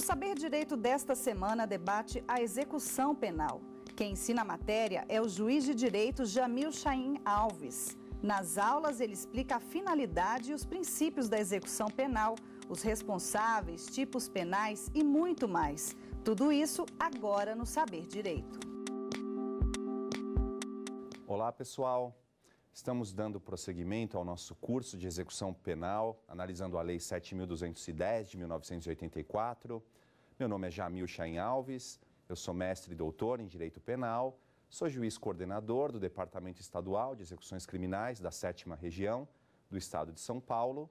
O Saber Direito desta semana debate a execução penal. Quem ensina a matéria é o juiz de direito Jamil Chaim Alves. Nas aulas, ele explica a finalidade e os princípios da execução penal, os responsáveis, tipos penais e muito mais. Tudo isso agora no Saber Direito. Olá, pessoal. Estamos dando prosseguimento ao nosso curso de execução penal, analisando a Lei 7.210 de 1984. Meu nome é Jamil Chaim Alves, eu sou mestre e doutor em Direito Penal, sou juiz coordenador do Departamento Estadual de Execuções Criminais da 7 Região do Estado de São Paulo.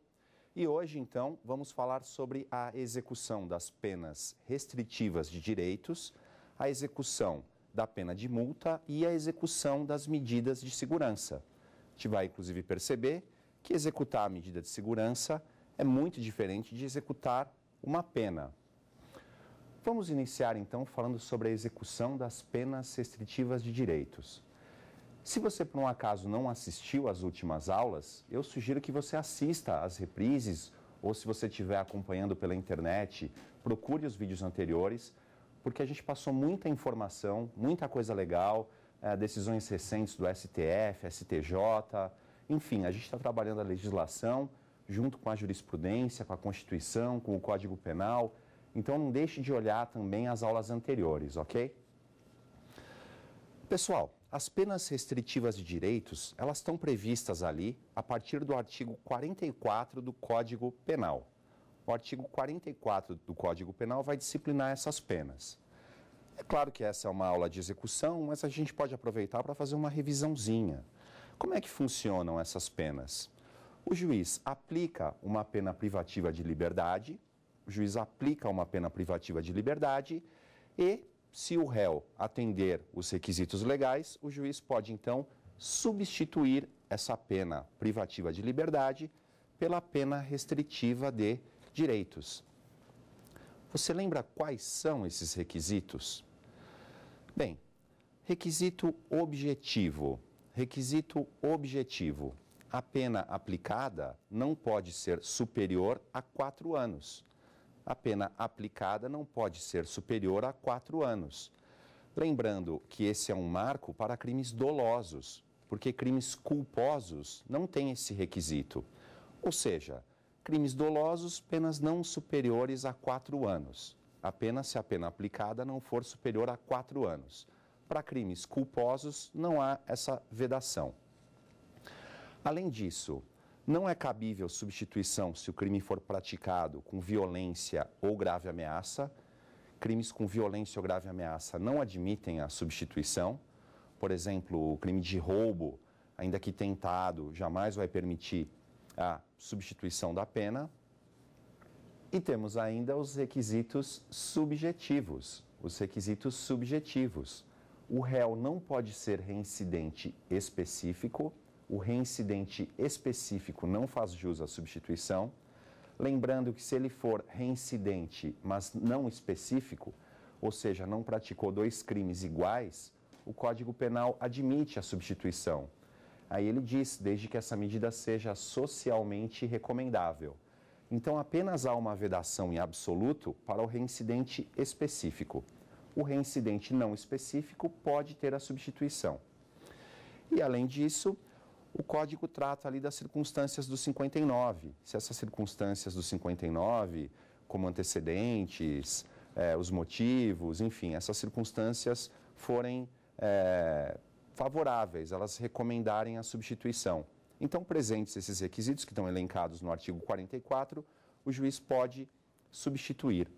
E hoje, então, vamos falar sobre a execução das penas restritivas de direitos, a execução da pena de multa e a execução das medidas de segurança gente vai inclusive perceber que executar a medida de segurança é muito diferente de executar uma pena. Vamos iniciar então falando sobre a execução das penas restritivas de direitos. Se você por um acaso não assistiu às últimas aulas, eu sugiro que você assista às reprises ou se você estiver acompanhando pela internet, procure os vídeos anteriores, porque a gente passou muita informação, muita coisa legal, é, decisões recentes do STF, STJ, enfim, a gente está trabalhando a legislação junto com a jurisprudência, com a Constituição, com o Código Penal. Então não deixe de olhar também as aulas anteriores, ok? Pessoal, as penas restritivas de direitos, elas estão previstas ali a partir do artigo 44 do Código Penal. O artigo 44 do Código Penal vai disciplinar essas penas. É claro que essa é uma aula de execução, mas a gente pode aproveitar para fazer uma revisãozinha. Como é que funcionam essas penas? O juiz aplica uma pena privativa de liberdade, o juiz aplica uma pena privativa de liberdade e, se o réu atender os requisitos legais, o juiz pode então substituir essa pena privativa de liberdade pela pena restritiva de direitos. Você lembra quais são esses requisitos? Bem, requisito objetivo. Requisito objetivo. A pena aplicada não pode ser superior a quatro anos. A pena aplicada não pode ser superior a quatro anos. Lembrando que esse é um marco para crimes dolosos, porque crimes culposos não têm esse requisito. Ou seja, crimes dolosos, penas não superiores a quatro anos apenas se a pena aplicada não for superior a quatro anos. Para crimes culposos, não há essa vedação. Além disso, não é cabível substituição se o crime for praticado com violência ou grave ameaça. Crimes com violência ou grave ameaça não admitem a substituição. Por exemplo, o crime de roubo, ainda que tentado, jamais vai permitir a substituição da pena. E temos ainda os requisitos subjetivos. Os requisitos subjetivos. O réu não pode ser reincidente específico, o reincidente específico não faz jus à substituição. Lembrando que se ele for reincidente, mas não específico, ou seja, não praticou dois crimes iguais, o Código Penal admite a substituição. Aí ele diz, desde que essa medida seja socialmente recomendável. Então, apenas há uma vedação em absoluto para o reincidente específico. O reincidente não específico pode ter a substituição. E, além disso, o código trata ali das circunstâncias do 59. Se essas circunstâncias do 59, como antecedentes, é, os motivos, enfim, essas circunstâncias forem é, favoráveis, elas recomendarem a substituição. Então, presentes esses requisitos que estão elencados no artigo 44, o juiz pode substituir.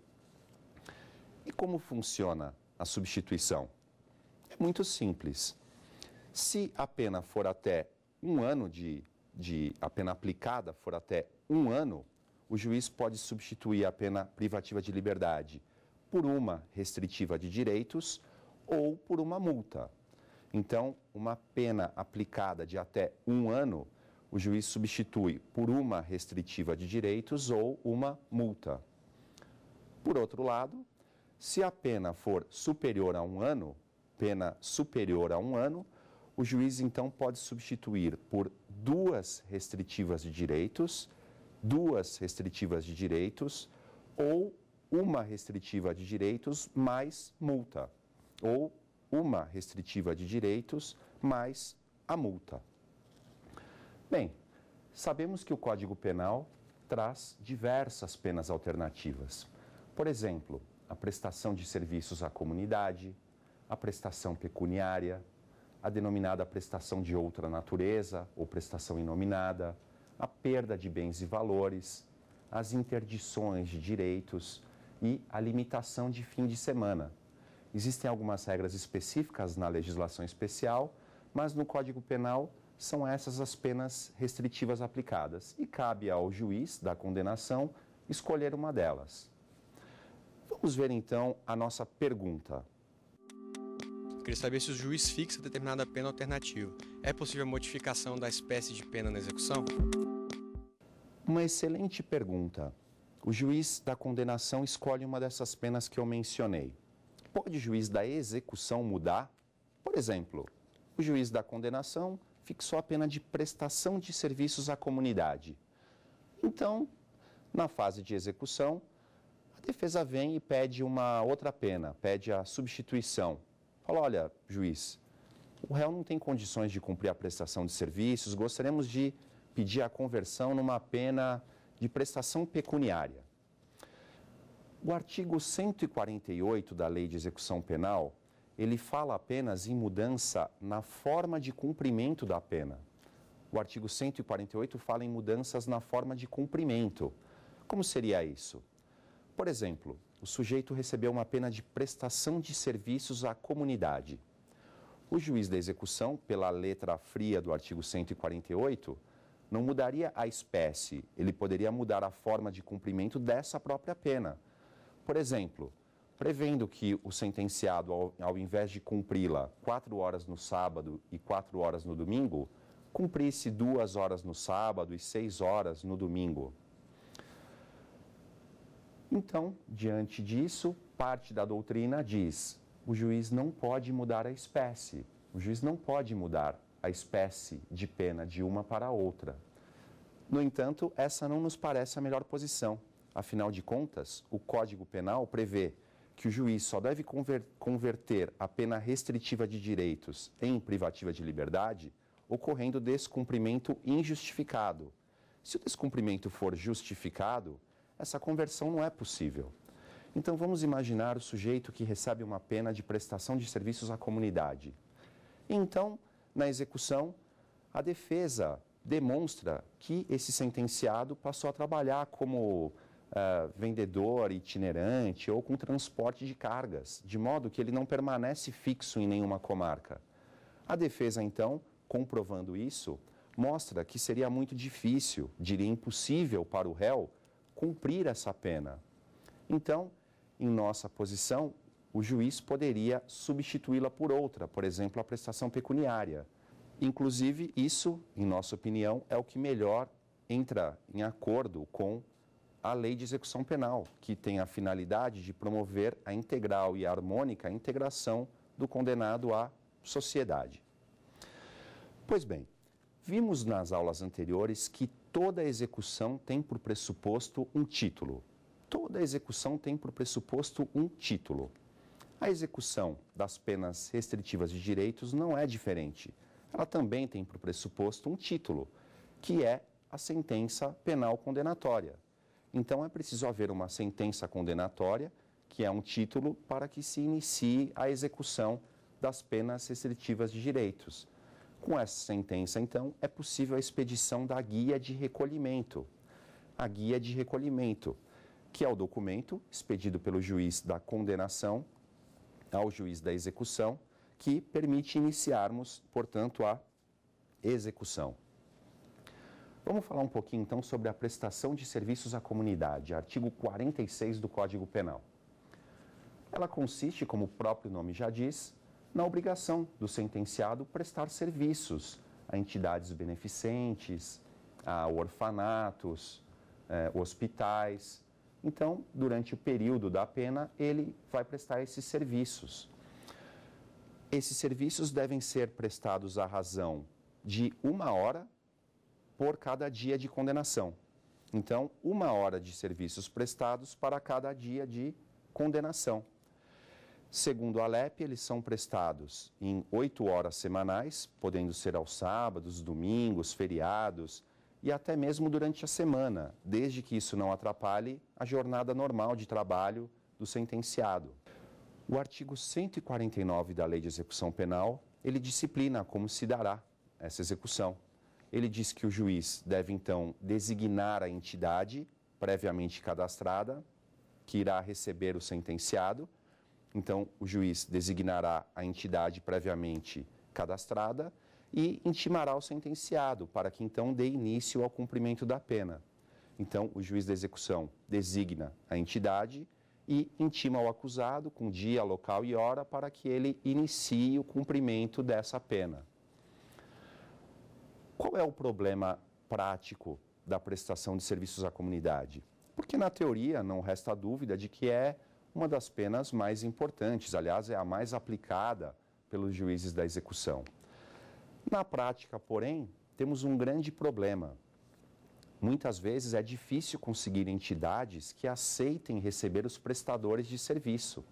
E como funciona a substituição? É muito simples. Se a pena for até um ano de, de a pena aplicada for até um ano, o juiz pode substituir a pena privativa de liberdade por uma restritiva de direitos ou por uma multa. Então, uma pena aplicada de até um ano, o juiz substitui por uma restritiva de direitos ou uma multa. Por outro lado, se a pena for superior a um ano, pena superior a um ano, o juiz então pode substituir por duas restritivas de direitos, duas restritivas de direitos ou uma restritiva de direitos mais multa, ou uma restritiva de direitos mais a multa. Bem, sabemos que o Código Penal traz diversas penas alternativas. Por exemplo, a prestação de serviços à comunidade, a prestação pecuniária, a denominada prestação de outra natureza ou prestação inominada, a perda de bens e valores, as interdições de direitos e a limitação de fim de semana, Existem algumas regras específicas na legislação especial, mas no Código Penal são essas as penas restritivas aplicadas e cabe ao juiz da condenação escolher uma delas. Vamos ver então a nossa pergunta. Eu queria saber se o juiz fixa determinada pena alternativa. É possível a modificação da espécie de pena na execução? Uma excelente pergunta. O juiz da condenação escolhe uma dessas penas que eu mencionei. Pode o juiz da execução mudar? Por exemplo, o juiz da condenação fixou a pena de prestação de serviços à comunidade. Então, na fase de execução, a defesa vem e pede uma outra pena, pede a substituição. Fala: olha, juiz, o réu não tem condições de cumprir a prestação de serviços, gostaríamos de pedir a conversão numa pena de prestação pecuniária. O artigo 148 da Lei de Execução Penal, ele fala apenas em mudança na forma de cumprimento da pena. O artigo 148 fala em mudanças na forma de cumprimento. Como seria isso? Por exemplo, o sujeito recebeu uma pena de prestação de serviços à comunidade. O juiz da execução, pela letra fria do artigo 148, não mudaria a espécie, ele poderia mudar a forma de cumprimento dessa própria pena por exemplo, prevendo que o sentenciado, ao, ao invés de cumpri-la quatro horas no sábado e quatro horas no domingo, cumprisse duas horas no sábado e seis horas no domingo. Então, diante disso, parte da doutrina diz: o juiz não pode mudar a espécie, o juiz não pode mudar a espécie de pena de uma para a outra. No entanto, essa não nos parece a melhor posição, Afinal de contas, o Código Penal prevê que o juiz só deve converter a pena restritiva de direitos em privativa de liberdade ocorrendo descumprimento injustificado. Se o descumprimento for justificado, essa conversão não é possível. Então vamos imaginar o sujeito que recebe uma pena de prestação de serviços à comunidade. Então, na execução, a defesa demonstra que esse sentenciado passou a trabalhar como uh, vendedor itinerante ou com transporte de cargas, de modo que ele não permanece fixo em nenhuma comarca. A defesa, então, comprovando isso, mostra que seria muito difícil, diria impossível para o réu cumprir essa pena. Então, em nossa posição, o juiz poderia substituí-la por outra, por exemplo, a prestação pecuniária. Inclusive, isso, em nossa opinião, é o que melhor entra em acordo com a Lei de Execução Penal, que tem a finalidade de promover a integral e harmônica integração do condenado à sociedade. Pois bem, vimos nas aulas anteriores que toda execução tem por pressuposto um título. Toda execução tem por pressuposto um título. A execução das penas restritivas de direitos não é diferente. Ela também tem por pressuposto um título, que é a sentença penal condenatória. Então é preciso haver uma sentença condenatória, que é um título para que se inicie a execução das penas restritivas de direitos. Com essa sentença, então, é possível a expedição da guia de recolhimento. A guia de recolhimento, que é o documento expedido pelo juiz da condenação ao juiz da execução, que permite iniciarmos, portanto, a execução. Vamos falar um pouquinho então sobre a prestação de serviços à comunidade, artigo 46 do Código Penal. Ela consiste, como o próprio nome já diz, na obrigação do sentenciado prestar serviços a entidades beneficentes, a orfanatos, eh, hospitais. Então, durante o período da pena, ele vai prestar esses serviços. Esses serviços devem ser prestados à razão de uma hora por cada dia de condenação. Então, uma hora de serviços prestados para cada dia de condenação. Segundo a LEP, eles são prestados em oito horas semanais, podendo ser aos sábados, domingos, feriados e até mesmo durante a semana, desde que isso não atrapalhe a jornada normal de trabalho do sentenciado. O artigo 149 da Lei de Execução Penal, ele disciplina como se dará essa execução. Ele diz que o juiz deve, então, designar a entidade previamente cadastrada que irá receber o sentenciado. Então, o juiz designará a entidade previamente cadastrada e intimará o sentenciado para que então dê início ao cumprimento da pena. Então, o juiz da execução designa a entidade e intima o acusado com dia, local e hora para que ele inicie o cumprimento dessa pena. Qual é o problema prático da prestação de serviços à comunidade? Porque, na teoria, não resta dúvida de que é uma das penas mais importantes, aliás, é a mais aplicada pelos juízes da execução. Na prática, porém, temos um grande problema. Muitas vezes é difícil conseguir entidades que aceitem receber os prestadores de serviço.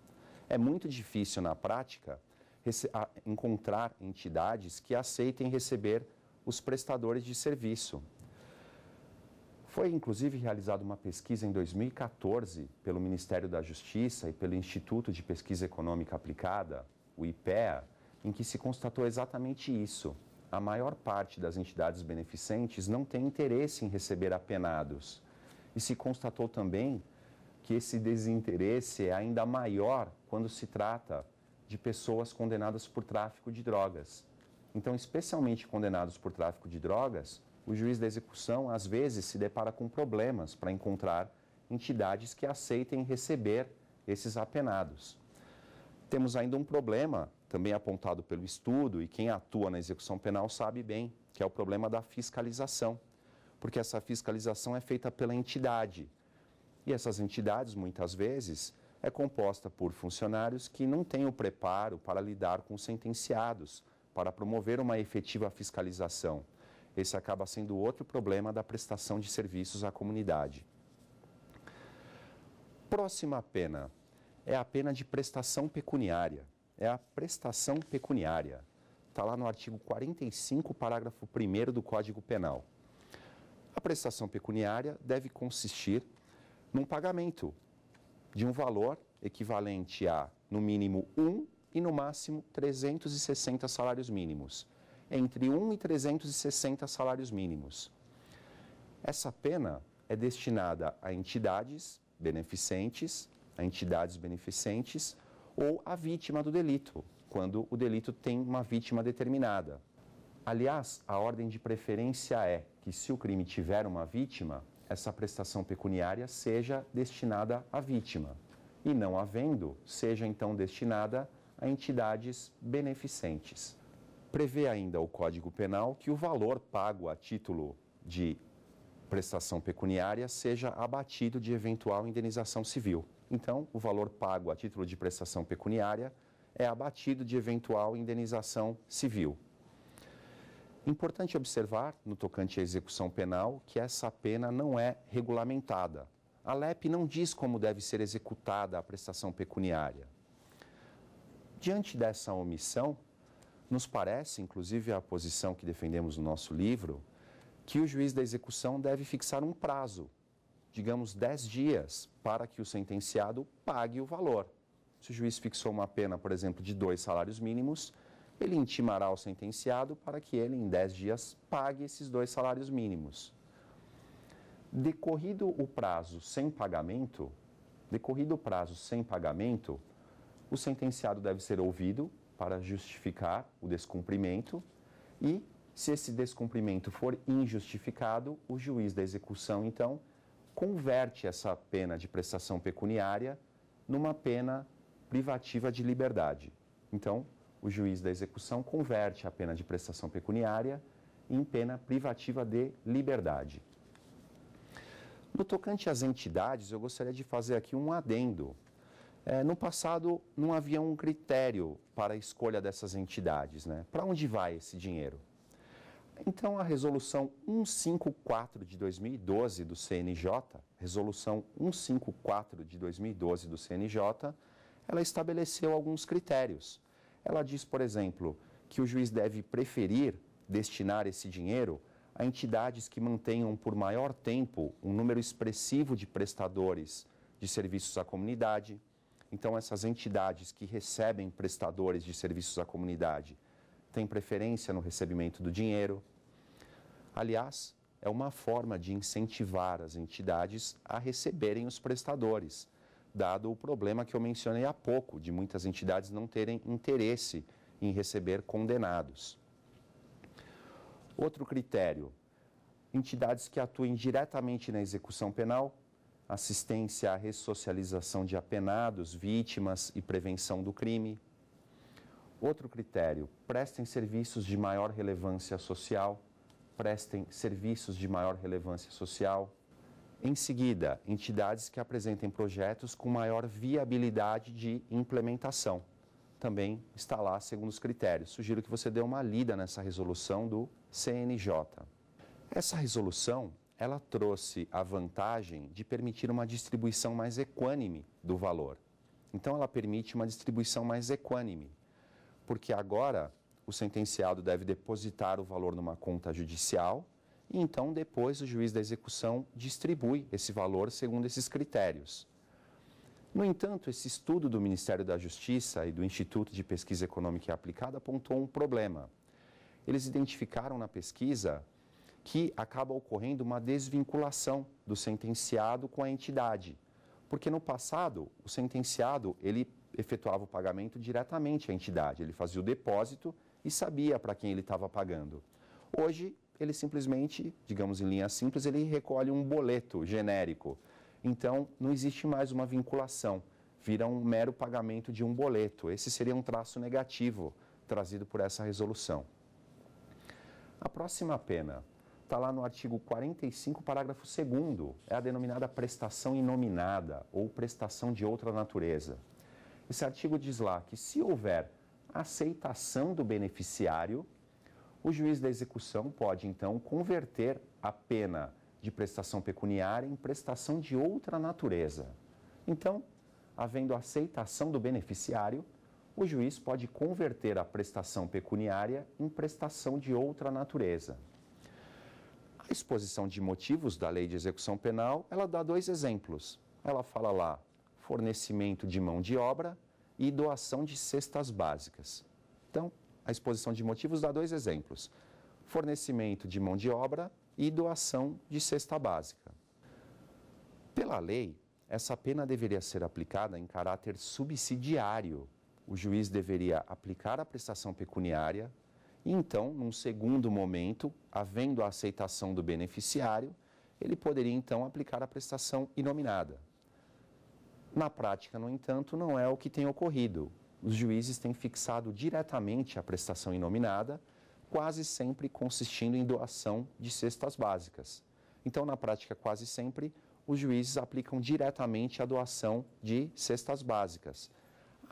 É muito difícil, na prática, encontrar entidades que aceitem receber os prestadores de serviço. Foi inclusive realizada uma pesquisa em 2014 pelo Ministério da Justiça e pelo Instituto de Pesquisa Econômica Aplicada, o IPEA, em que se constatou exatamente isso. A maior parte das entidades beneficentes não tem interesse em receber apenados. E se constatou também que esse desinteresse é ainda maior quando se trata de pessoas condenadas por tráfico de drogas. Então, especialmente condenados por tráfico de drogas, o juiz da execução às vezes se depara com problemas para encontrar entidades que aceitem receber esses apenados. Temos ainda um problema, também apontado pelo estudo, e quem atua na execução penal sabe bem, que é o problema da fiscalização, porque essa fiscalização é feita pela entidade. E essas entidades, muitas vezes, é composta por funcionários que não têm o preparo para lidar com sentenciados, para promover uma efetiva fiscalização. Esse acaba sendo outro problema da prestação de serviços à comunidade. Próxima pena é a pena de prestação pecuniária. É a prestação pecuniária. Está lá no artigo 45, parágrafo 1 do Código Penal. A prestação pecuniária deve consistir num pagamento de um valor equivalente a, no mínimo, um e no máximo 360 salários mínimos. Entre 1 e 360 salários mínimos. Essa pena é destinada a entidades beneficentes, a entidades beneficentes ou a vítima do delito, quando o delito tem uma vítima determinada. Aliás, a ordem de preferência é que, se o crime tiver uma vítima, essa prestação pecuniária seja destinada à vítima, e não havendo, seja então destinada a entidades beneficentes. Prevê ainda o Código Penal que o valor pago a título de prestação pecuniária seja abatido de eventual indenização civil. Então, o valor pago a título de prestação pecuniária é abatido de eventual indenização civil. Importante observar, no tocante à execução penal, que essa pena não é regulamentada. A LEP não diz como deve ser executada a prestação pecuniária. Diante dessa omissão, nos parece, inclusive a posição que defendemos no nosso livro, que o juiz da execução deve fixar um prazo, digamos 10 dias, para que o sentenciado pague o valor. Se o juiz fixou uma pena, por exemplo, de dois salários mínimos, ele intimará o sentenciado para que ele, em 10 dias, pague esses dois salários mínimos. Decorrido o prazo sem pagamento, decorrido o prazo sem pagamento, o sentenciado deve ser ouvido para justificar o descumprimento e, se esse descumprimento for injustificado, o juiz da execução, então, converte essa pena de prestação pecuniária numa pena privativa de liberdade. Então, o juiz da execução converte a pena de prestação pecuniária em pena privativa de liberdade. No tocante às entidades, eu gostaria de fazer aqui um adendo é, no passado, não havia um critério para a escolha dessas entidades. Né? Para onde vai esse dinheiro? Então, a resolução 154 de 2012 do CNJ, resolução 154 de 2012 do CNJ, ela estabeleceu alguns critérios. Ela diz, por exemplo, que o juiz deve preferir destinar esse dinheiro a entidades que mantenham por maior tempo um número expressivo de prestadores de serviços à comunidade, então, essas entidades que recebem prestadores de serviços à comunidade têm preferência no recebimento do dinheiro. Aliás, é uma forma de incentivar as entidades a receberem os prestadores, dado o problema que eu mencionei há pouco, de muitas entidades não terem interesse em receber condenados. Outro critério: entidades que atuem diretamente na execução penal assistência à ressocialização de apenados, vítimas e prevenção do crime. Outro critério, prestem serviços de maior relevância social, prestem serviços de maior relevância social. Em seguida, entidades que apresentem projetos com maior viabilidade de implementação. Também está lá segundo os critérios. Sugiro que você dê uma lida nessa resolução do CNJ. Essa resolução ela trouxe a vantagem de permitir uma distribuição mais equânime do valor. Então, ela permite uma distribuição mais equânime, porque agora o sentenciado deve depositar o valor numa conta judicial e então depois o juiz da execução distribui esse valor segundo esses critérios. No entanto, esse estudo do Ministério da Justiça e do Instituto de Pesquisa Econômica e Aplicada apontou um problema. Eles identificaram na pesquisa que acaba ocorrendo uma desvinculação do sentenciado com a entidade. Porque no passado, o sentenciado, ele efetuava o pagamento diretamente à entidade, ele fazia o depósito e sabia para quem ele estava pagando. Hoje, ele simplesmente, digamos em linha simples, ele recolhe um boleto genérico. Então, não existe mais uma vinculação, vira um mero pagamento de um boleto. Esse seria um traço negativo trazido por essa resolução. A próxima pena está lá no artigo 45, parágrafo 2 é a denominada prestação inominada ou prestação de outra natureza. Esse artigo diz lá que se houver aceitação do beneficiário, o juiz da execução pode então converter a pena de prestação pecuniária em prestação de outra natureza. Então, havendo aceitação do beneficiário, o juiz pode converter a prestação pecuniária em prestação de outra natureza. A exposição de motivos da lei de execução penal, ela dá dois exemplos. Ela fala lá fornecimento de mão de obra e doação de cestas básicas. Então, a exposição de motivos dá dois exemplos: fornecimento de mão de obra e doação de cesta básica. Pela lei, essa pena deveria ser aplicada em caráter subsidiário. O juiz deveria aplicar a prestação pecuniária então, num segundo momento, havendo a aceitação do beneficiário, ele poderia então aplicar a prestação inominada. Na prática, no entanto, não é o que tem ocorrido. Os juízes têm fixado diretamente a prestação inominada, quase sempre consistindo em doação de cestas básicas. Então, na prática, quase sempre, os juízes aplicam diretamente a doação de cestas básicas.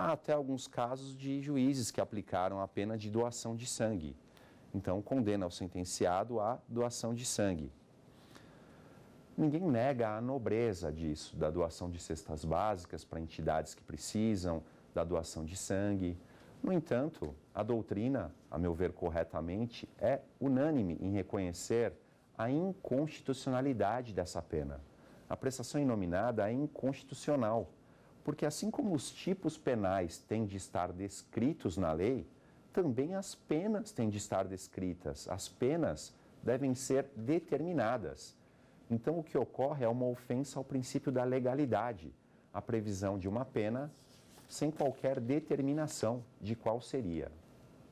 Há até alguns casos de juízes que aplicaram a pena de doação de sangue. Então, condena o sentenciado à doação de sangue. Ninguém nega a nobreza disso, da doação de cestas básicas para entidades que precisam, da doação de sangue. No entanto, a doutrina, a meu ver corretamente, é unânime em reconhecer a inconstitucionalidade dessa pena. A prestação inominada é inconstitucional porque assim como os tipos penais têm de estar descritos na lei, também as penas têm de estar descritas. As penas devem ser determinadas. Então, o que ocorre é uma ofensa ao princípio da legalidade, a previsão de uma pena sem qualquer determinação de qual seria.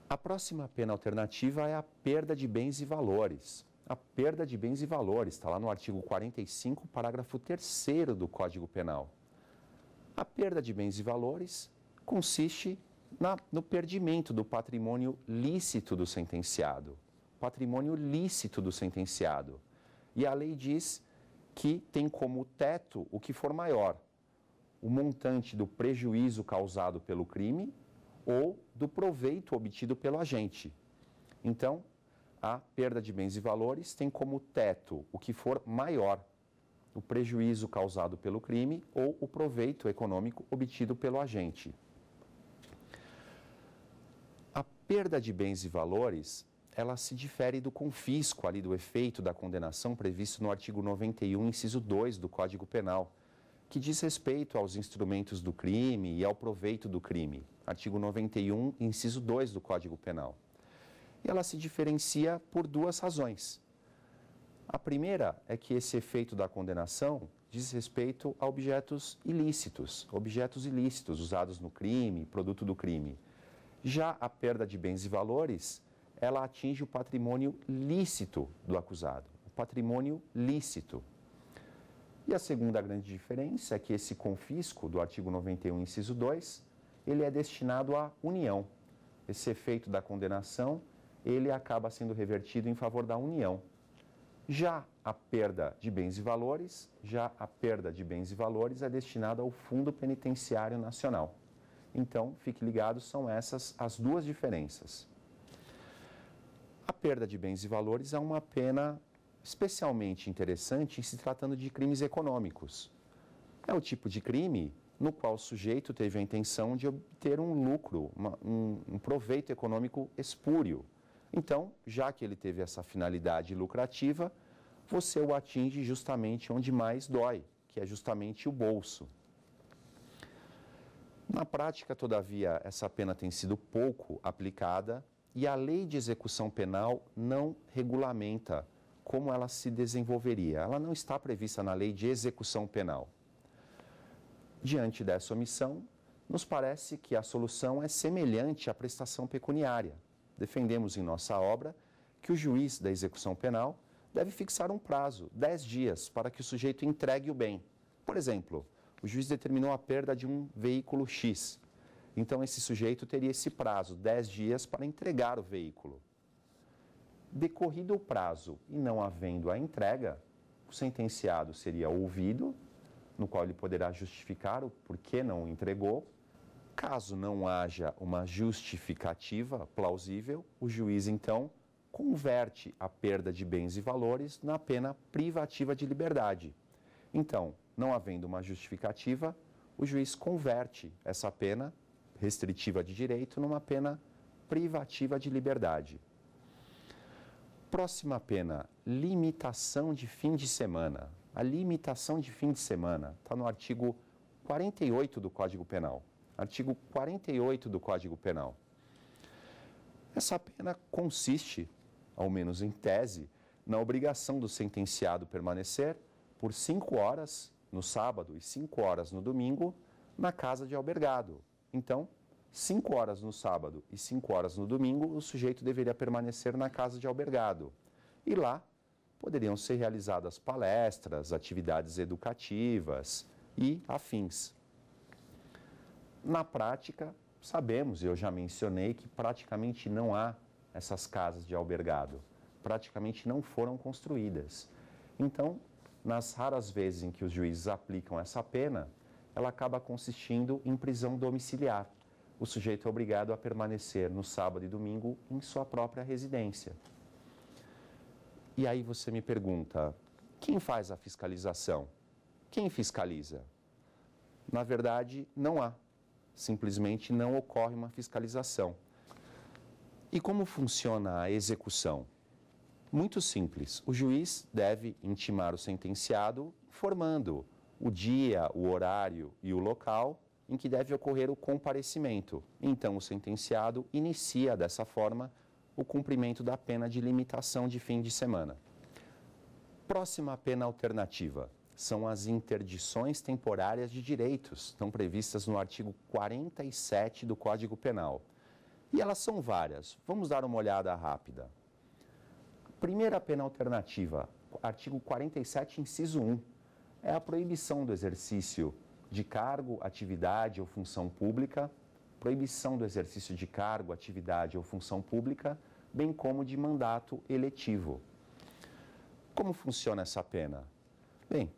A próxima pena alternativa é a perda de bens e valores. A perda de bens e valores está lá no artigo 45, parágrafo 3 do Código Penal. A perda de bens e valores consiste na, no perdimento do patrimônio lícito do sentenciado. Patrimônio lícito do sentenciado. E a lei diz que tem como teto o que for maior: o montante do prejuízo causado pelo crime ou do proveito obtido pelo agente. Então, a perda de bens e valores tem como teto o que for maior o prejuízo causado pelo crime ou o proveito econômico obtido pelo agente. A perda de bens e valores, ela se difere do confisco ali do efeito da condenação previsto no artigo 91, inciso 2 do Código Penal, que diz respeito aos instrumentos do crime e ao proveito do crime. Artigo 91, inciso 2 do Código Penal. E ela se diferencia por duas razões. A primeira é que esse efeito da condenação diz respeito a objetos ilícitos, objetos ilícitos usados no crime, produto do crime. Já a perda de bens e valores, ela atinge o patrimônio lícito do acusado, o patrimônio lícito. E a segunda grande diferença é que esse confisco do artigo 91, inciso 2, ele é destinado à união. Esse efeito da condenação, ele acaba sendo revertido em favor da união. Já a perda de bens e valores, já a perda de bens e valores é destinada ao Fundo Penitenciário Nacional. Então, fique ligado, são essas as duas diferenças. A perda de bens e valores é uma pena especialmente interessante em se tratando de crimes econômicos. É o tipo de crime no qual o sujeito teve a intenção de obter um lucro, uma, um, um proveito econômico espúrio. Então, já que ele teve essa finalidade lucrativa, você o atinge justamente onde mais dói, que é justamente o bolso. Na prática, todavia, essa pena tem sido pouco aplicada e a lei de execução penal não regulamenta como ela se desenvolveria. Ela não está prevista na lei de execução penal. Diante dessa omissão, nos parece que a solução é semelhante à prestação pecuniária defendemos em nossa obra que o juiz da execução penal deve fixar um prazo, 10 dias, para que o sujeito entregue o bem. Por exemplo, o juiz determinou a perda de um veículo X. Então, esse sujeito teria esse prazo, 10 dias, para entregar o veículo. Decorrido o prazo e não havendo a entrega, o sentenciado seria ouvido, no qual ele poderá justificar o porquê não entregou, Caso não haja uma justificativa plausível, o juiz então converte a perda de bens e valores na pena privativa de liberdade. Então, não havendo uma justificativa, o juiz converte essa pena restritiva de direito numa pena privativa de liberdade. Próxima pena, limitação de fim de semana. A limitação de fim de semana está no artigo 48 do Código Penal artigo 48 do Código Penal. Essa pena consiste, ao menos em tese, na obrigação do sentenciado permanecer por cinco horas no sábado e cinco horas no domingo na casa de albergado. Então, cinco horas no sábado e cinco horas no domingo, o sujeito deveria permanecer na casa de albergado. E lá poderiam ser realizadas palestras, atividades educativas e afins. Na prática, sabemos, eu já mencionei, que praticamente não há essas casas de albergado. Praticamente não foram construídas. Então, nas raras vezes em que os juízes aplicam essa pena, ela acaba consistindo em prisão domiciliar. O sujeito é obrigado a permanecer no sábado e domingo em sua própria residência. E aí você me pergunta: quem faz a fiscalização? Quem fiscaliza? Na verdade, não há simplesmente não ocorre uma fiscalização. E como funciona a execução? Muito simples. O juiz deve intimar o sentenciado informando o dia, o horário e o local em que deve ocorrer o comparecimento. Então, o sentenciado inicia dessa forma o cumprimento da pena de limitação de fim de semana. Próxima pena alternativa: são as interdições temporárias de direitos, estão previstas no artigo 47 do Código Penal. E elas são várias. Vamos dar uma olhada rápida. Primeira pena alternativa, artigo 47, inciso 1, é a proibição do exercício de cargo, atividade ou função pública, proibição do exercício de cargo, atividade ou função pública, bem como de mandato eletivo. Como funciona essa pena? Bem,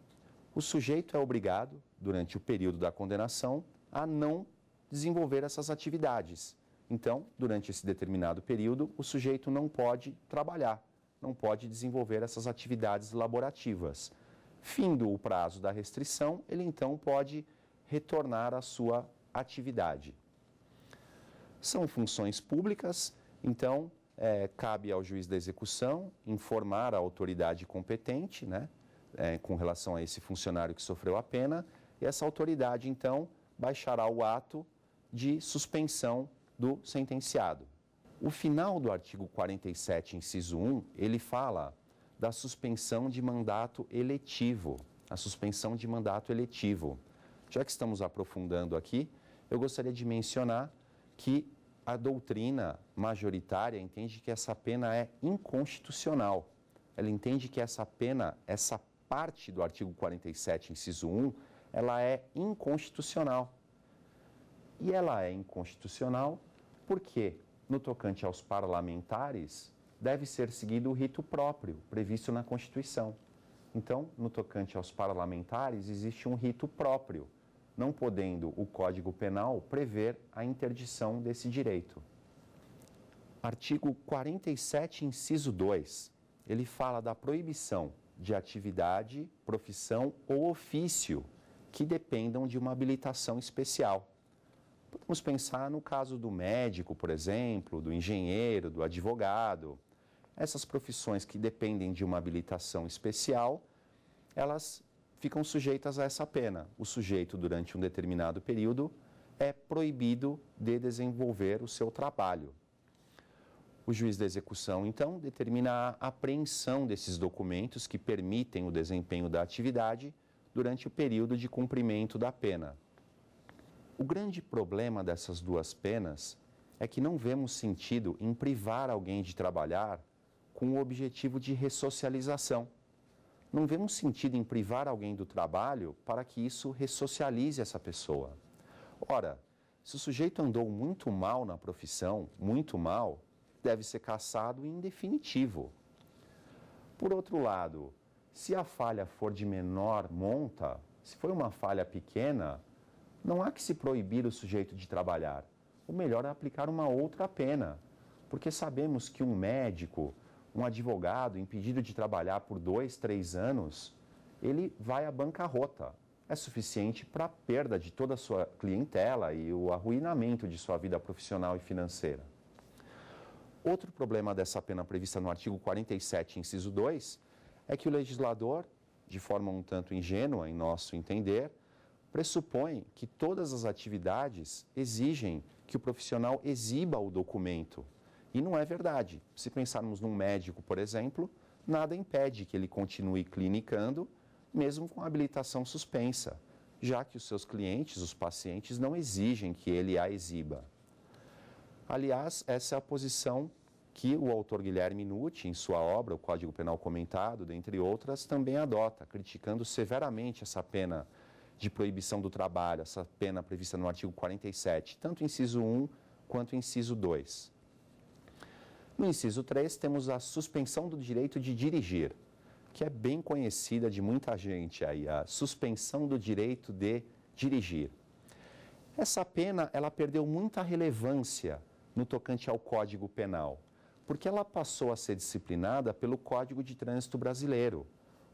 o sujeito é obrigado, durante o período da condenação, a não desenvolver essas atividades. Então, durante esse determinado período, o sujeito não pode trabalhar, não pode desenvolver essas atividades laborativas. Findo o prazo da restrição, ele então pode retornar à sua atividade. São funções públicas, então é, cabe ao juiz da execução informar a autoridade competente, né, é, com relação a esse funcionário que sofreu a pena, e essa autoridade, então, baixará o ato de suspensão do sentenciado. O final do artigo 47, inciso 1, ele fala da suspensão de mandato eletivo. A suspensão de mandato eletivo. Já que estamos aprofundando aqui, eu gostaria de mencionar que a doutrina majoritária entende que essa pena é inconstitucional. Ela entende que essa pena, essa parte do artigo 47, inciso 1, ela é inconstitucional. E ela é inconstitucional porque, no tocante aos parlamentares, deve ser seguido o rito próprio previsto na Constituição. Então, no tocante aos parlamentares, existe um rito próprio, não podendo o Código Penal prever a interdição desse direito. Artigo 47, inciso 2. Ele fala da proibição de atividade, profissão ou ofício que dependam de uma habilitação especial. Podemos pensar no caso do médico, por exemplo, do engenheiro, do advogado. Essas profissões que dependem de uma habilitação especial, elas ficam sujeitas a essa pena. O sujeito, durante um determinado período, é proibido de desenvolver o seu trabalho. O juiz da execução, então, determina a apreensão desses documentos que permitem o desempenho da atividade durante o período de cumprimento da pena. O grande problema dessas duas penas é que não vemos sentido em privar alguém de trabalhar com o objetivo de ressocialização. Não vemos sentido em privar alguém do trabalho para que isso ressocialize essa pessoa. Ora, se o sujeito andou muito mal na profissão, muito mal, deve ser cassado em definitivo. Por outro lado, se a falha for de menor monta, se for uma falha pequena, não há que se proibir o sujeito de trabalhar. O melhor é aplicar uma outra pena, porque sabemos que um médico, um advogado impedido de trabalhar por dois, três anos, ele vai à bancarrota. É suficiente para a perda de toda a sua clientela e o arruinamento de sua vida profissional e financeira. Outro problema dessa pena prevista no artigo 47, inciso 2, é que o legislador, de forma um tanto ingênua em nosso entender, pressupõe que todas as atividades exigem que o profissional exiba o documento. E não é verdade. Se pensarmos num médico, por exemplo, nada impede que ele continue clinicando, mesmo com a habilitação suspensa, já que os seus clientes, os pacientes, não exigem que ele a exiba. Aliás, essa é a posição que o autor Guilherme Nucci, em sua obra, O Código Penal Comentado, dentre outras, também adota, criticando severamente essa pena de proibição do trabalho, essa pena prevista no artigo 47, tanto inciso 1 quanto inciso 2. No inciso 3, temos a suspensão do direito de dirigir, que é bem conhecida de muita gente aí, a suspensão do direito de dirigir. Essa pena, ela perdeu muita relevância no tocante ao Código Penal porque ela passou a ser disciplinada pelo Código de Trânsito Brasileiro.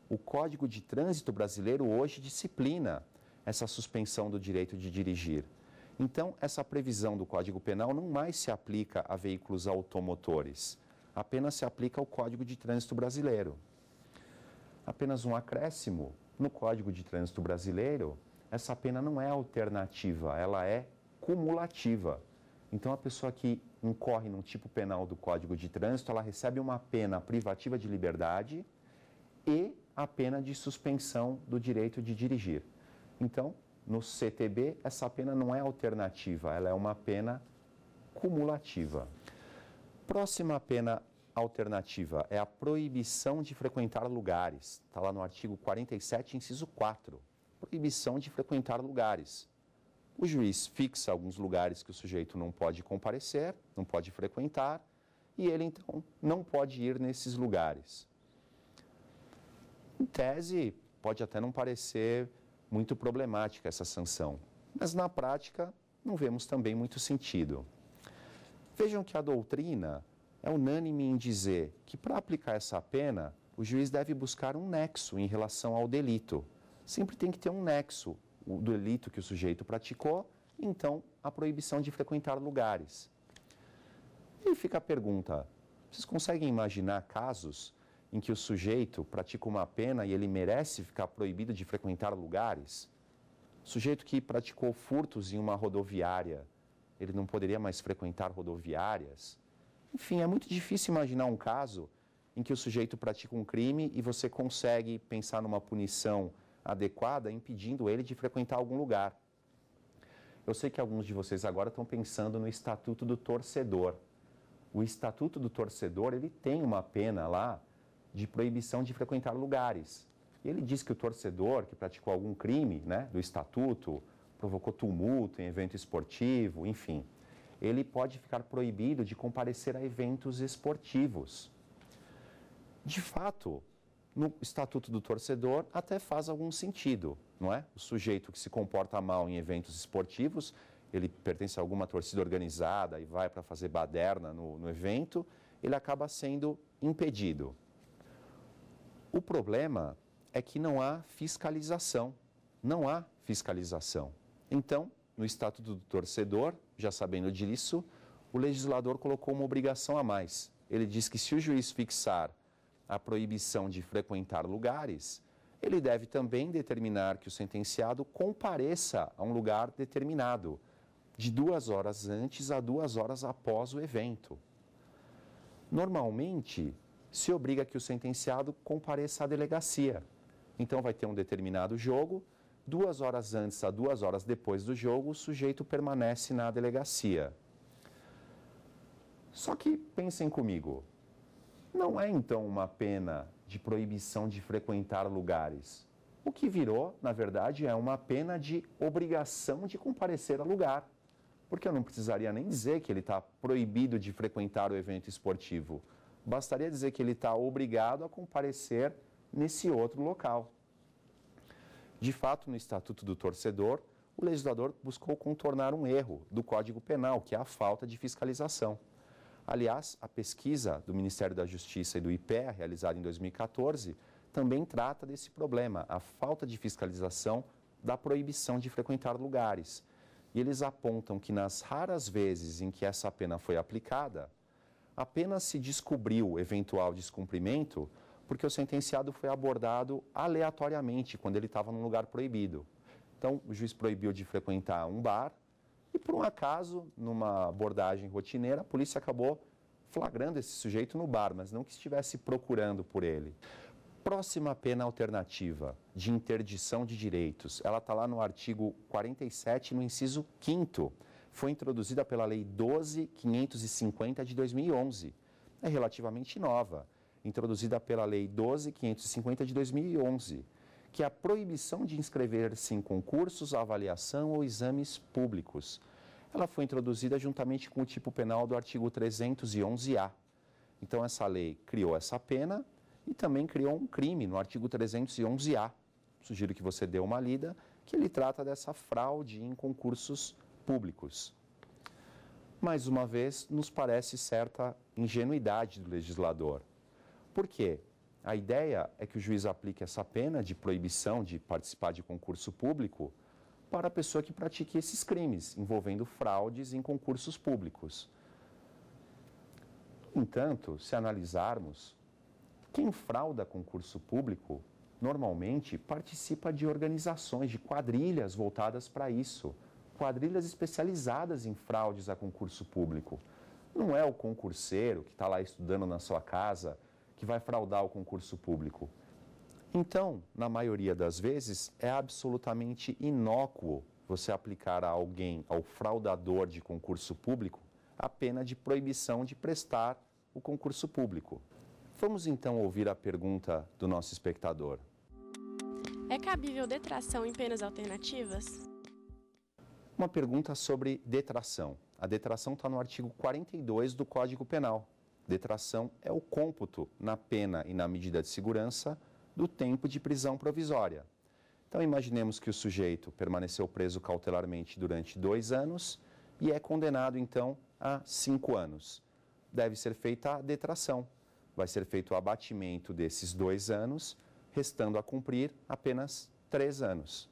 O Código de Trânsito Brasileiro hoje disciplina essa suspensão do direito de dirigir. Então, essa previsão do Código Penal não mais se aplica a veículos automotores, apenas se aplica ao Código de Trânsito Brasileiro. Apenas um acréscimo: no Código de Trânsito Brasileiro, essa pena não é alternativa, ela é cumulativa. Então, a pessoa que incorre num tipo penal do Código de Trânsito, ela recebe uma pena privativa de liberdade e a pena de suspensão do direito de dirigir. Então, no CTB, essa pena não é alternativa, ela é uma pena cumulativa. Próxima pena alternativa é a proibição de frequentar lugares. Está lá no artigo 47, inciso 4. Proibição de frequentar lugares. O juiz fixa alguns lugares que o sujeito não pode comparecer, não pode frequentar, e ele então não pode ir nesses lugares. Em tese, pode até não parecer muito problemática essa sanção, mas na prática não vemos também muito sentido. Vejam que a doutrina é unânime em dizer que para aplicar essa pena, o juiz deve buscar um nexo em relação ao delito. Sempre tem que ter um nexo o delito que o sujeito praticou, então a proibição de frequentar lugares. E fica a pergunta: vocês conseguem imaginar casos em que o sujeito pratica uma pena e ele merece ficar proibido de frequentar lugares? O sujeito que praticou furtos em uma rodoviária, ele não poderia mais frequentar rodoviárias? Enfim, é muito difícil imaginar um caso em que o sujeito pratica um crime e você consegue pensar numa punição adequada impedindo ele de frequentar algum lugar. Eu sei que alguns de vocês agora estão pensando no Estatuto do Torcedor. O Estatuto do Torcedor, ele tem uma pena lá de proibição de frequentar lugares. Ele diz que o torcedor que praticou algum crime, né, do estatuto, provocou tumulto em evento esportivo, enfim, ele pode ficar proibido de comparecer a eventos esportivos. De fato, no Estatuto do Torcedor até faz algum sentido, não é? O sujeito que se comporta mal em eventos esportivos, ele pertence a alguma torcida organizada e vai para fazer baderna no, no evento, ele acaba sendo impedido. O problema é que não há fiscalização. Não há fiscalização. Então, no Estatuto do Torcedor, já sabendo disso, o legislador colocou uma obrigação a mais. Ele diz que se o juiz fixar a proibição de frequentar lugares, ele deve também determinar que o sentenciado compareça a um lugar determinado, de duas horas antes a duas horas após o evento. Normalmente, se obriga que o sentenciado compareça à delegacia. Então, vai ter um determinado jogo, duas horas antes a duas horas depois do jogo, o sujeito permanece na delegacia. Só que pensem comigo, não é então uma pena de proibição de frequentar lugares. O que virou, na verdade, é uma pena de obrigação de comparecer a lugar. Porque eu não precisaria nem dizer que ele está proibido de frequentar o evento esportivo. Bastaria dizer que ele está obrigado a comparecer nesse outro local. De fato, no Estatuto do Torcedor, o legislador buscou contornar um erro do Código Penal, que é a falta de fiscalização. Aliás, a pesquisa do Ministério da Justiça e do IPEA, realizada em 2014, também trata desse problema, a falta de fiscalização da proibição de frequentar lugares. E eles apontam que nas raras vezes em que essa pena foi aplicada, apenas se descobriu eventual descumprimento porque o sentenciado foi abordado aleatoriamente quando ele estava num lugar proibido. Então, o juiz proibiu de frequentar um bar, e por um acaso, numa abordagem rotineira, a polícia acabou flagrando esse sujeito no bar, mas não que estivesse procurando por ele. Próxima pena alternativa de interdição de direitos, ela está lá no artigo 47, no inciso 5 foi introduzida pela Lei 12.550 de 2011. É relativamente nova, introduzida pela Lei 12.550 de 2011 que a proibição de inscrever-se em concursos, avaliação ou exames públicos. Ela foi introduzida juntamente com o tipo penal do artigo 311-A. Então, essa lei criou essa pena e também criou um crime no artigo 311-A. Sugiro que você dê uma lida, que ele trata dessa fraude em concursos públicos. Mais uma vez, nos parece certa ingenuidade do legislador. Por quê? A ideia é que o juiz aplique essa pena de proibição de participar de concurso público para a pessoa que pratique esses crimes envolvendo fraudes em concursos públicos. Entanto, se analisarmos, quem frauda concurso público normalmente participa de organizações, de quadrilhas voltadas para isso, quadrilhas especializadas em fraudes a concurso público. Não é o concurseiro que está lá estudando na sua casa que vai fraudar o concurso público. Então, na maioria das vezes, é absolutamente inócuo você aplicar a alguém, ao fraudador de concurso público, a pena de proibição de prestar o concurso público. Vamos então ouvir a pergunta do nosso espectador. É cabível detração em penas alternativas? Uma pergunta sobre detração. A detração está no artigo 42 do Código Penal. Detração é o cômputo na pena e na medida de segurança do tempo de prisão provisória. Então, imaginemos que o sujeito permaneceu preso cautelarmente durante dois anos e é condenado, então, a cinco anos. Deve ser feita a detração. Vai ser feito o abatimento desses dois anos, restando a cumprir apenas três anos.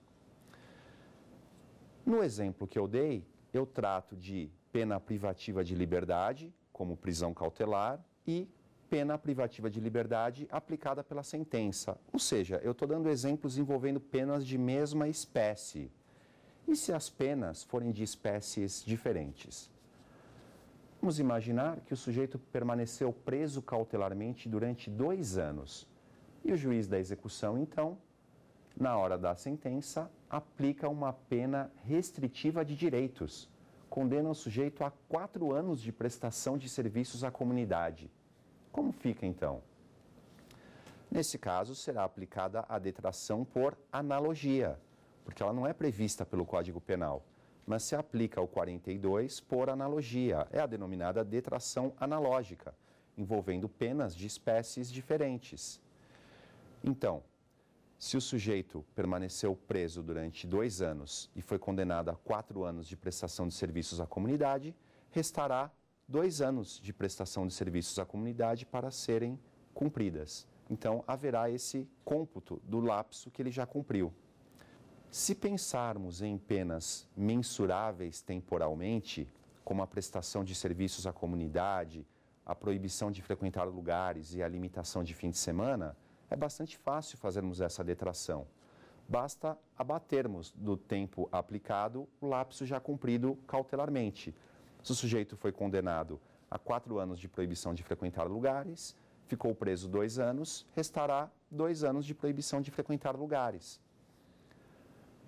No exemplo que eu dei, eu trato de pena privativa de liberdade, como prisão cautelar e pena privativa de liberdade aplicada pela sentença. Ou seja, eu estou dando exemplos envolvendo penas de mesma espécie. E se as penas forem de espécies diferentes? Vamos imaginar que o sujeito permaneceu preso cautelarmente durante dois anos. E o juiz da execução, então, na hora da sentença, aplica uma pena restritiva de direitos condena o sujeito a quatro anos de prestação de serviços à comunidade. Como fica então? Nesse caso, será aplicada a detração por analogia, porque ela não é prevista pelo Código Penal, mas se aplica ao 42 por analogia, é a denominada detração analógica, envolvendo penas de espécies diferentes. Então, se o sujeito permaneceu preso durante dois anos e foi condenado a quatro anos de prestação de serviços à comunidade, restará dois anos de prestação de serviços à comunidade para serem cumpridas. Então, haverá esse cômputo do lapso que ele já cumpriu. Se pensarmos em penas mensuráveis temporalmente, como a prestação de serviços à comunidade, a proibição de frequentar lugares e a limitação de fim de semana, é bastante fácil fazermos essa detração. Basta abatermos do tempo aplicado o lapso já cumprido cautelarmente. Se o sujeito foi condenado a quatro anos de proibição de frequentar lugares, ficou preso dois anos, restará dois anos de proibição de frequentar lugares.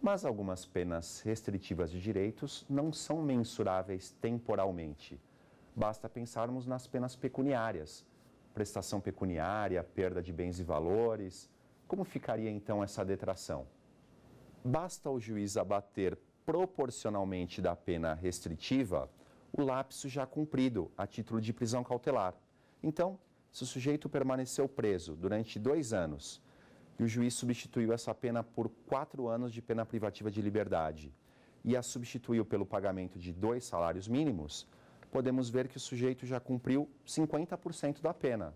Mas algumas penas restritivas de direitos não são mensuráveis temporalmente. Basta pensarmos nas penas pecuniárias, prestação pecuniária, perda de bens e valores. Como ficaria então essa detração? Basta o juiz abater proporcionalmente da pena restritiva o lapso já cumprido a título de prisão cautelar. Então, se o sujeito permaneceu preso durante dois anos e o juiz substituiu essa pena por quatro anos de pena privativa de liberdade e a substituiu pelo pagamento de dois salários mínimos, podemos ver que o sujeito já cumpriu 50% da pena.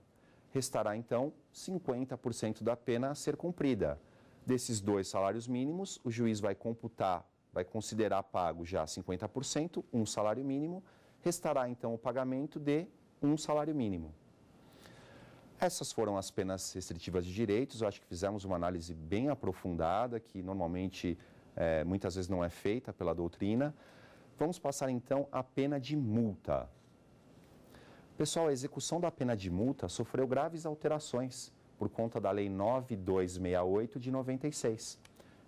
Restará, então, 50% da pena a ser cumprida. Desses dois salários mínimos, o juiz vai computar, vai considerar pago já 50%, um salário mínimo, restará, então, o pagamento de um salário mínimo. Essas foram as penas restritivas de direitos. Eu acho que fizemos uma análise bem aprofundada, que normalmente é, muitas vezes não é feita pela doutrina. Vamos passar então à pena de multa. Pessoal, a execução da pena de multa sofreu graves alterações por conta da Lei 9268 de 96.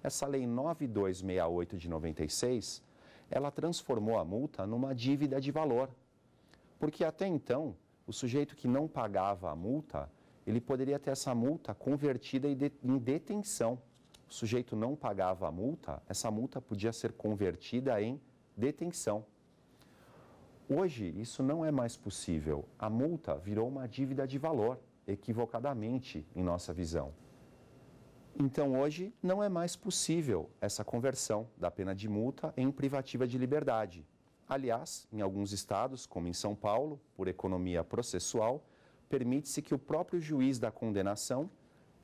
Essa Lei 9268 de 96, ela transformou a multa numa dívida de valor. Porque até então, o sujeito que não pagava a multa, ele poderia ter essa multa convertida em detenção. O sujeito não pagava a multa, essa multa podia ser convertida em detenção. Hoje, isso não é mais possível. A multa virou uma dívida de valor, equivocadamente, em nossa visão. Então, hoje, não é mais possível essa conversão da pena de multa em privativa de liberdade. Aliás, em alguns estados, como em São Paulo, por economia processual, permite-se que o próprio juiz da condenação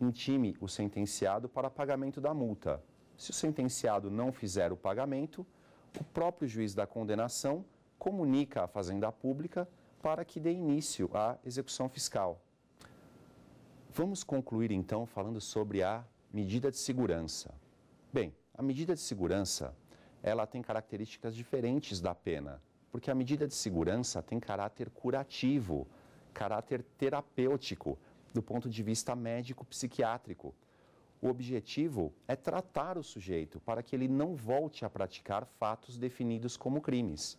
intime o sentenciado para pagamento da multa. Se o sentenciado não fizer o pagamento, o próprio juiz da condenação comunica à Fazenda Pública para que dê início à execução fiscal. Vamos concluir então falando sobre a medida de segurança. Bem, a medida de segurança, ela tem características diferentes da pena, porque a medida de segurança tem caráter curativo, caráter terapêutico do ponto de vista médico-psiquiátrico. O objetivo é tratar o sujeito para que ele não volte a praticar fatos definidos como crimes.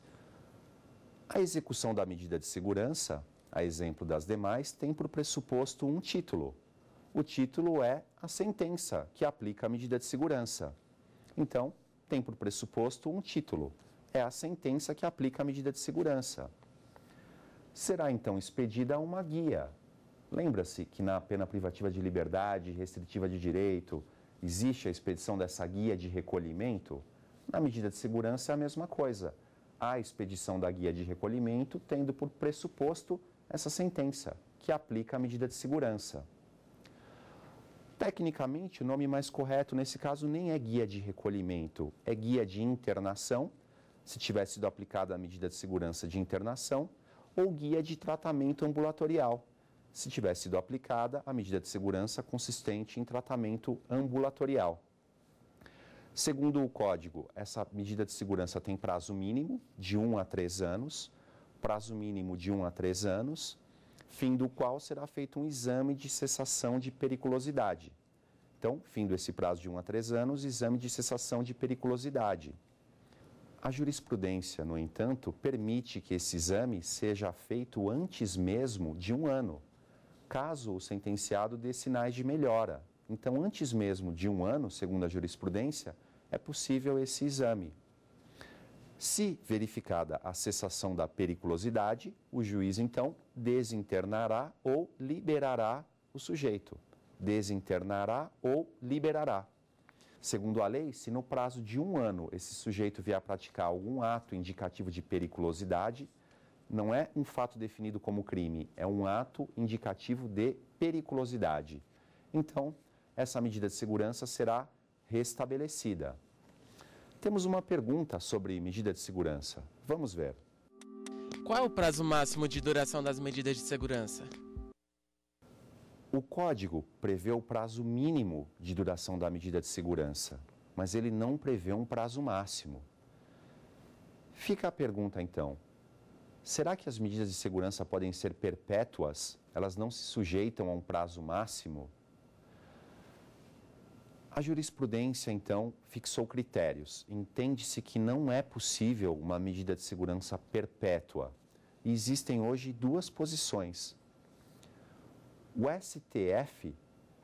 A execução da medida de segurança, a exemplo das demais, tem por pressuposto um título. O título é a sentença que aplica a medida de segurança. Então, tem por pressuposto um título. É a sentença que aplica a medida de segurança. Será então expedida uma guia Lembra-se que na pena privativa de liberdade, restritiva de direito, existe a expedição dessa guia de recolhimento? Na medida de segurança é a mesma coisa. A expedição da guia de recolhimento tendo por pressuposto essa sentença, que aplica a medida de segurança. Tecnicamente, o nome mais correto nesse caso nem é guia de recolhimento, é guia de internação, se tivesse sido aplicada a medida de segurança de internação, ou guia de tratamento ambulatorial, se tivesse sido aplicada a medida de segurança consistente em tratamento ambulatorial. Segundo o código, essa medida de segurança tem prazo mínimo de 1 a 3 anos, prazo mínimo de 1 a 3 anos, fim do qual será feito um exame de cessação de periculosidade. Então, fim desse prazo de 1 a 3 anos, exame de cessação de periculosidade. A jurisprudência, no entanto, permite que esse exame seja feito antes mesmo de um ano caso o sentenciado dê sinais de melhora. Então, antes mesmo de um ano, segundo a jurisprudência, é possível esse exame. Se verificada a cessação da periculosidade, o juiz então desinternará ou liberará o sujeito. Desinternará ou liberará. Segundo a lei, se no prazo de um ano esse sujeito vier a praticar algum ato indicativo de periculosidade, não é um fato definido como crime, é um ato indicativo de periculosidade. Então, essa medida de segurança será restabelecida. Temos uma pergunta sobre medida de segurança. Vamos ver. Qual é o prazo máximo de duração das medidas de segurança? O código prevê o prazo mínimo de duração da medida de segurança, mas ele não prevê um prazo máximo. Fica a pergunta então: Será que as medidas de segurança podem ser perpétuas? Elas não se sujeitam a um prazo máximo? A jurisprudência, então, fixou critérios. Entende-se que não é possível uma medida de segurança perpétua. E existem hoje duas posições. O STF,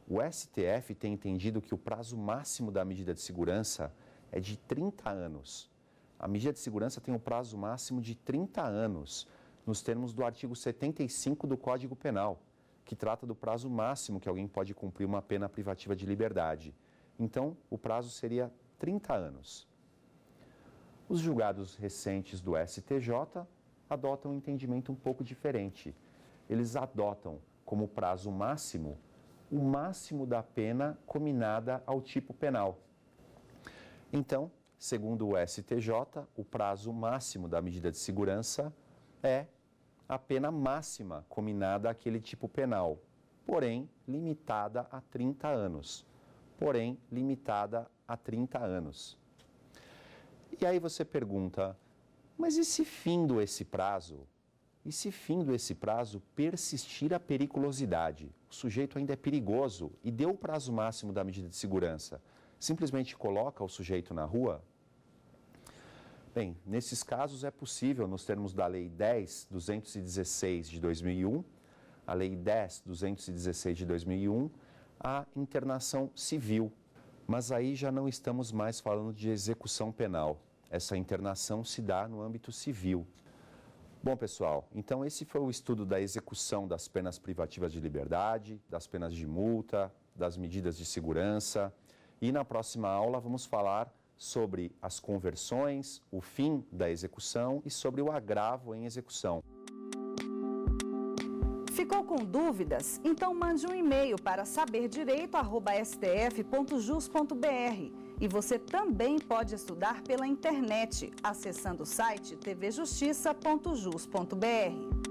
o STF tem entendido que o prazo máximo da medida de segurança é de 30 anos a medida de segurança tem um prazo máximo de 30 anos, nos termos do artigo 75 do Código Penal, que trata do prazo máximo que alguém pode cumprir uma pena privativa de liberdade. Então, o prazo seria 30 anos. Os julgados recentes do STJ adotam um entendimento um pouco diferente. Eles adotam como prazo máximo o máximo da pena combinada ao tipo penal. Então, Segundo o STJ, o prazo máximo da medida de segurança é a pena máxima combinada àquele tipo penal, porém limitada a 30 anos. Porém limitada a 30 anos. E aí você pergunta, mas e se findo esse prazo? E se findo esse prazo persistir a periculosidade? O sujeito ainda é perigoso e deu o prazo máximo da medida de segurança. Simplesmente coloca o sujeito na rua? Bem, nesses casos é possível, nos termos da Lei 10.216 de 2001, a Lei 10.216 de 2001, a internação civil. Mas aí já não estamos mais falando de execução penal. Essa internação se dá no âmbito civil. Bom, pessoal, então esse foi o estudo da execução das penas privativas de liberdade, das penas de multa, das medidas de segurança. E na próxima aula vamos falar sobre as conversões, o fim da execução e sobre o agravo em execução. Ficou com dúvidas? Então mande um e-mail para saberdireito@stf.jus.br. E você também pode estudar pela internet, acessando o site tvjustiça.jus.br.